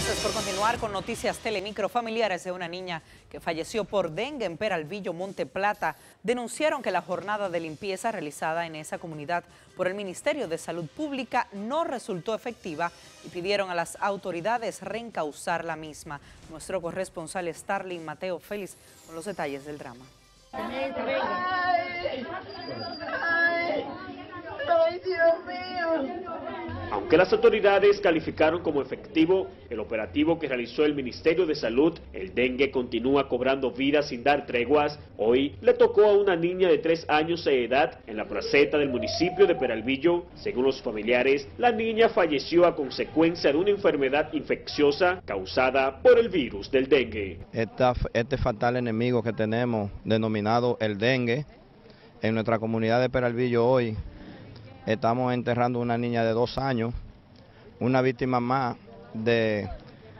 Gracias por continuar con Noticias Telemicro. Familiares de una niña que falleció por dengue en Peralvillo, Monte Plata, denunciaron que la jornada de limpieza realizada en esa comunidad por el Ministerio de Salud Pública no resultó efectiva y pidieron a las autoridades reencauzar la misma. Nuestro corresponsal Starling Mateo Félix con los detalles del drama. Dios mío. Aunque las autoridades calificaron como efectivo el operativo que realizó el Ministerio de Salud, el dengue continúa cobrando vidas sin dar treguas. Hoy le tocó a una niña de tres años de edad en la placeta del municipio de Peralvillo. Según los familiares, la niña falleció a consecuencia de una enfermedad infecciosa causada por el virus del dengue. este fatal enemigo que tenemos, denominado el dengue, en nuestra comunidad de Peralvillo hoy estamos enterrando una niña de dos años, una víctima más de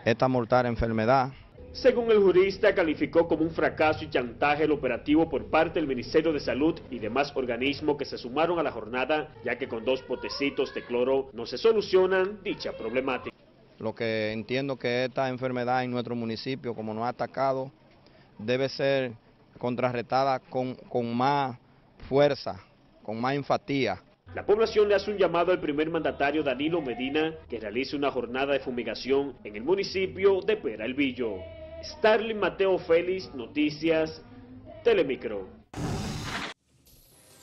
esta mortal enfermedad. Según el jurista, calificó como un fracaso y chantaje el operativo por parte del Ministerio de Salud y demás organismos que se sumaron a la jornada, ya que con dos potecitos de cloro no se solucionan dicha problemática. Lo que entiendo que esta enfermedad en nuestro municipio, como nos ha atacado, debe ser contrarrestada con, con más fuerza, con más enfatía. La población le hace un llamado al primer mandatario Danilo Medina que realice una jornada de fumigación en el municipio de Peralvillo. Starling Mateo Félix, Noticias, Telemicro.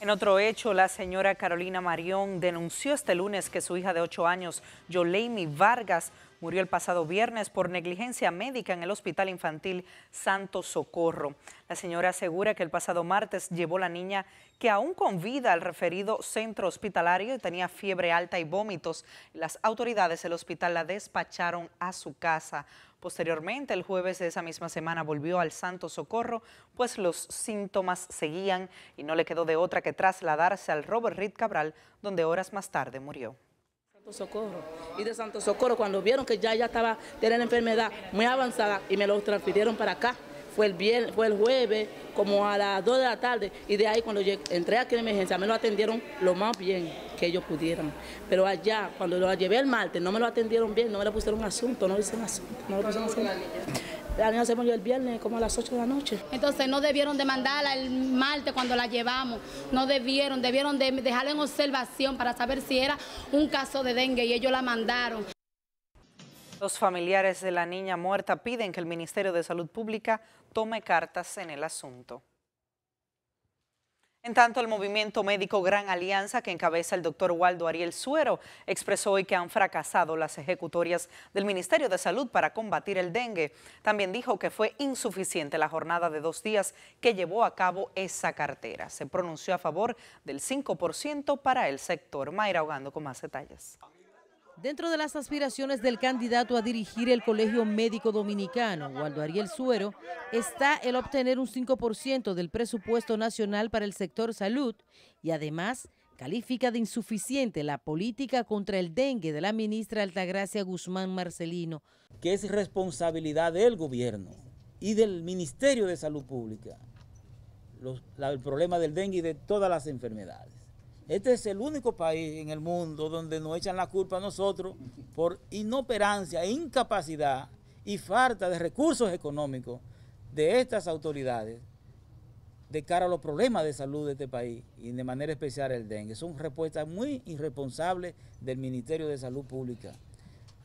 En otro hecho, la señora Carolina Marión denunció este lunes que su hija de 8 años, Yoleimi Vargas, murió el pasado viernes por negligencia médica en el Hospital Infantil Santo Socorro. La señora asegura que el pasado martes llevó la niña que aún con vida al referido centro hospitalario y tenía fiebre alta y vómitos. Las autoridades del hospital la despacharon a su casa. Posteriormente, el jueves de esa misma semana volvió al Santo Socorro, pues los síntomas seguían y no le quedó de otra que trasladarse al Robert Reed Cabral, donde horas más tarde murió. Socorro. Y de Santo Socorro, cuando vieron que ya, ya estaba, tenía enfermedad muy avanzada y me lo transfirieron para acá fue el, viernes, fue el jueves, como a las 2 de la tarde, y de ahí cuando entré aquí en emergencia, me lo atendieron lo más bien que ellos pudieron. Pero allá, cuando lo llevé el martes, no me lo atendieron bien, no me lo pusieron asunto, no le asunto, no lo pusieron asunto. La niña se murió el viernes como a las 8 de la noche. Entonces no debieron de mandarla el martes cuando la llevamos, no debieron, debieron de dejarla en observación para saber si era un caso de dengue y ellos la mandaron. Los familiares de la niña muerta piden que el Ministerio de Salud Pública tome cartas en el asunto. En tanto, el movimiento médico Gran Alianza, que encabeza el doctor Waldo Ariel Suero, expresó hoy que han fracasado las ejecutorias del Ministerio de Salud para combatir el dengue. También dijo que fue insuficiente la jornada de dos días que llevó a cabo esa cartera. Se pronunció a favor del 5% para el sector. Mayra ahogando con más detalles. Dentro de las aspiraciones del candidato a dirigir el Colegio Médico Dominicano, Waldo Ariel Suero, está el obtener un 5% del presupuesto nacional para el sector salud y además califica de insuficiente la política contra el dengue de la ministra Altagracia Guzmán Marcelino. Que es responsabilidad del gobierno y del Ministerio de Salud Pública el problema del dengue y de todas las enfermedades. Este es el único país en el mundo donde nos echan la culpa a nosotros por inoperancia, incapacidad y falta de recursos económicos de estas autoridades de cara a los problemas de salud de este país y de manera especial el dengue. Son respuestas muy irresponsables del Ministerio de Salud Pública.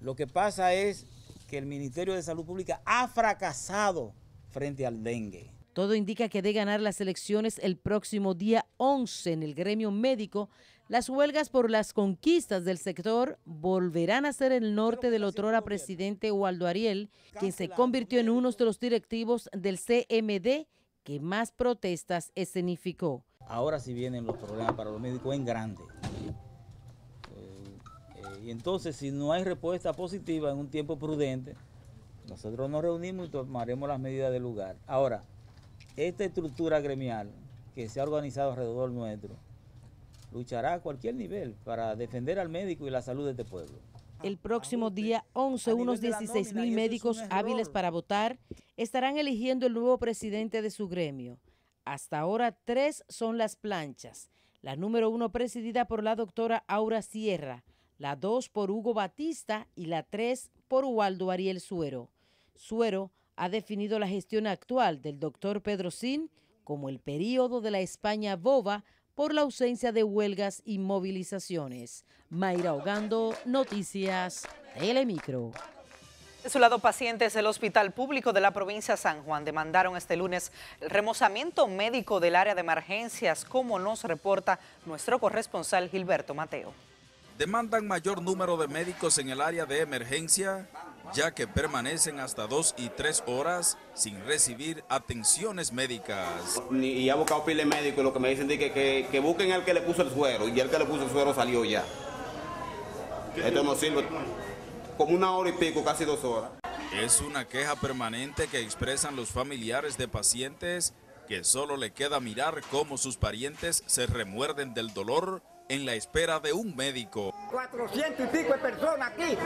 Lo que pasa es que el Ministerio de Salud Pública ha fracasado frente al dengue. Todo indica que de ganar las elecciones el próximo día 11 en el gremio médico, las huelgas por las conquistas del sector volverán a ser el norte pues del otrora ¿eh? presidente Waldo Ariel, quien se convirtió en uno de los directivos del CMD que más protestas escenificó. Ahora sí vienen los problemas para los médicos en grande. Eh, eh, y entonces, si no hay respuesta positiva en un tiempo prudente, nosotros nos reunimos y tomaremos las medidas del lugar. Ahora, esta estructura gremial que se ha organizado alrededor nuestro luchará a cualquier nivel para defender al médico y la salud de este pueblo. El próximo día 11, unos 16 mil médicos hábiles para votar estarán eligiendo el nuevo presidente de su gremio. Hasta ahora, tres son las planchas. La número uno presidida por la doctora Aura Sierra, la dos por Hugo Batista y la tres por Waldo Ariel Suero. Suero ha definido la gestión actual del doctor Pedro Sin como el periodo de la España boba por la ausencia de huelgas y movilizaciones. Mayra Hogando, Noticias, Telemicro. De su lado, pacientes del Hospital Público de la provincia de San Juan demandaron este lunes el remozamiento médico del área de emergencias, como nos reporta nuestro corresponsal Gilberto Mateo. Demandan mayor número de médicos en el área de emergencia, ya que permanecen hasta dos y tres horas sin recibir atenciones médicas. Y ha buscado pile médico y lo que me dicen es que, que, busquen al que le puso el suero y el que le puso el suero salió ya. Esto no sirve. Como una hora y pico, casi dos horas. Es una queja permanente que expresan los familiares de pacientes que solo le queda mirar cómo sus parientes se remuerden del dolor en la espera de un médico. 400 y pico de personas aquí.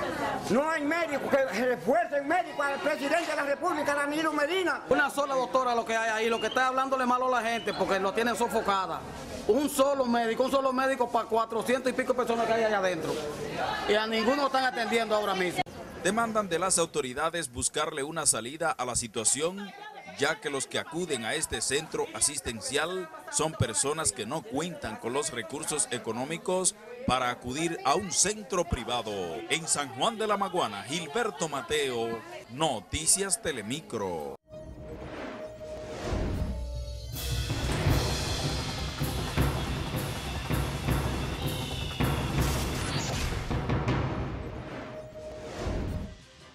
No hay médico que refuerce el médico al presidente de la República, Danilo Medina. Una sola doctora lo que hay ahí, lo que está hablándole malo a la gente porque lo tienen sofocada. Un solo médico, un solo médico para 400 y pico personas que hay allá adentro. Y a ninguno están atendiendo ahora mismo. Demandan de las autoridades buscarle una salida a la situación ya que los que acuden a este centro asistencial son personas que no cuentan con los recursos económicos para acudir a un centro privado. En San Juan de la Maguana, Gilberto Mateo, Noticias Telemicro.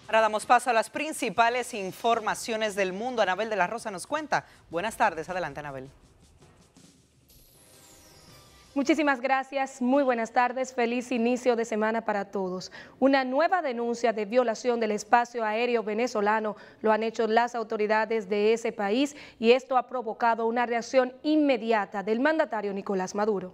Ahora damos paso a las principales informaciones del mundo. Anabel de la Rosa nos cuenta. Buenas tardes, adelante Anabel. Muchísimas gracias, muy buenas tardes, feliz inicio de semana para todos. Una nueva denuncia de violación del espacio aéreo venezolano lo han hecho las autoridades de ese país y esto ha provocado una reacción inmediata del mandatario Nicolás Maduro.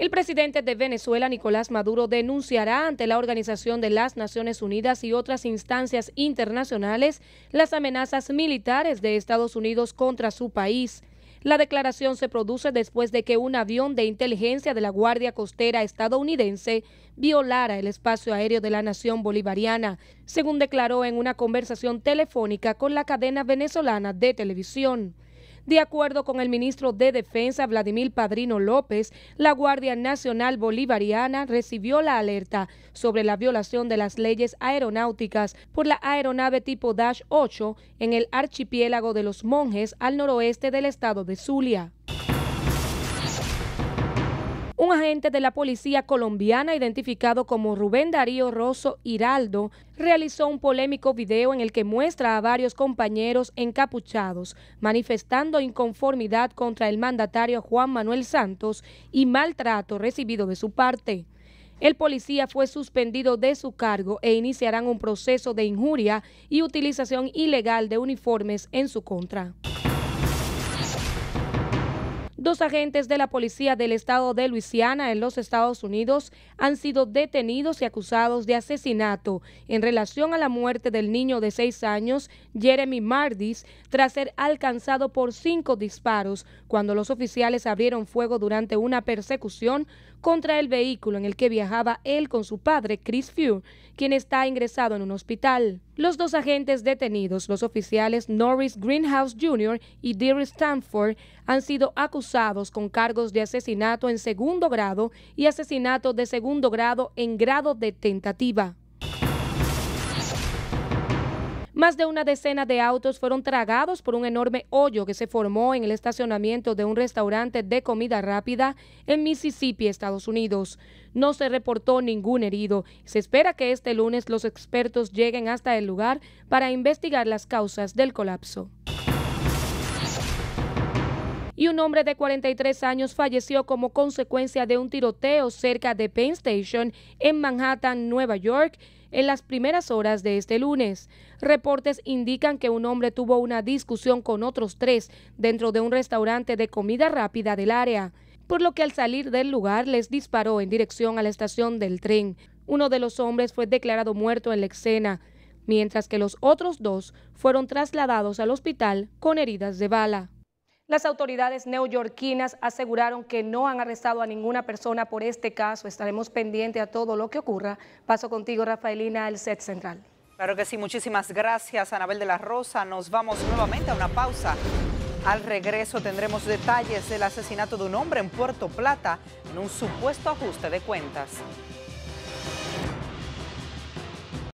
El presidente de Venezuela, Nicolás Maduro, denunciará ante la Organización de las Naciones Unidas y otras instancias internacionales las amenazas militares de Estados Unidos contra su país. La declaración se produce después de que un avión de inteligencia de la Guardia Costera estadounidense violara el espacio aéreo de la nación bolivariana, según declaró en una conversación telefónica con la cadena venezolana de televisión. De acuerdo con el ministro de Defensa, Vladimir Padrino López, la Guardia Nacional Bolivariana recibió la alerta sobre la violación de las leyes aeronáuticas por la aeronave tipo Dash 8 en el archipiélago de los Monjes al noroeste del estado de Zulia. Un agente de la policía colombiana identificado como Rubén Darío Rosso Hiraldo realizó un polémico video en el que muestra a varios compañeros encapuchados manifestando inconformidad contra el mandatario Juan Manuel Santos y maltrato recibido de su parte. El policía fue suspendido de su cargo e iniciarán un proceso de injuria y utilización ilegal de uniformes en su contra. Dos agentes de la policía del estado de Luisiana en los Estados Unidos han sido detenidos y acusados de asesinato en relación a la muerte del niño de seis años, Jeremy Mardis, tras ser alcanzado por cinco disparos cuando los oficiales abrieron fuego durante una persecución contra el vehículo en el que viajaba él con su padre, Chris Few, quien está ingresado en un hospital. Los dos agentes detenidos, los oficiales Norris Greenhouse Jr. y Dear Stanford, han sido acusados con cargos de asesinato en segundo grado y asesinato de segundo grado en grado de tentativa. Más de una decena de autos fueron tragados por un enorme hoyo que se formó en el estacionamiento de un restaurante de comida rápida en Mississippi, Estados Unidos. No se reportó ningún herido. Se espera que este lunes los expertos lleguen hasta el lugar para investigar las causas del colapso y un hombre de 43 años falleció como consecuencia de un tiroteo cerca de Penn Station en Manhattan, Nueva York, en las primeras horas de este lunes. Reportes indican que un hombre tuvo una discusión con otros tres dentro de un restaurante de comida rápida del área, por lo que al salir del lugar les disparó en dirección a la estación del tren. Uno de los hombres fue declarado muerto en la escena, mientras que los otros dos fueron trasladados al hospital con heridas de bala. Las autoridades neoyorquinas aseguraron que no han arrestado a ninguna persona por este caso. Estaremos pendientes a todo lo que ocurra. Paso contigo, Rafaelina, al set central. Claro que sí, muchísimas gracias, Anabel de la Rosa. Nos vamos nuevamente a una pausa. Al regreso tendremos detalles del asesinato de un hombre en Puerto Plata en un supuesto ajuste de cuentas.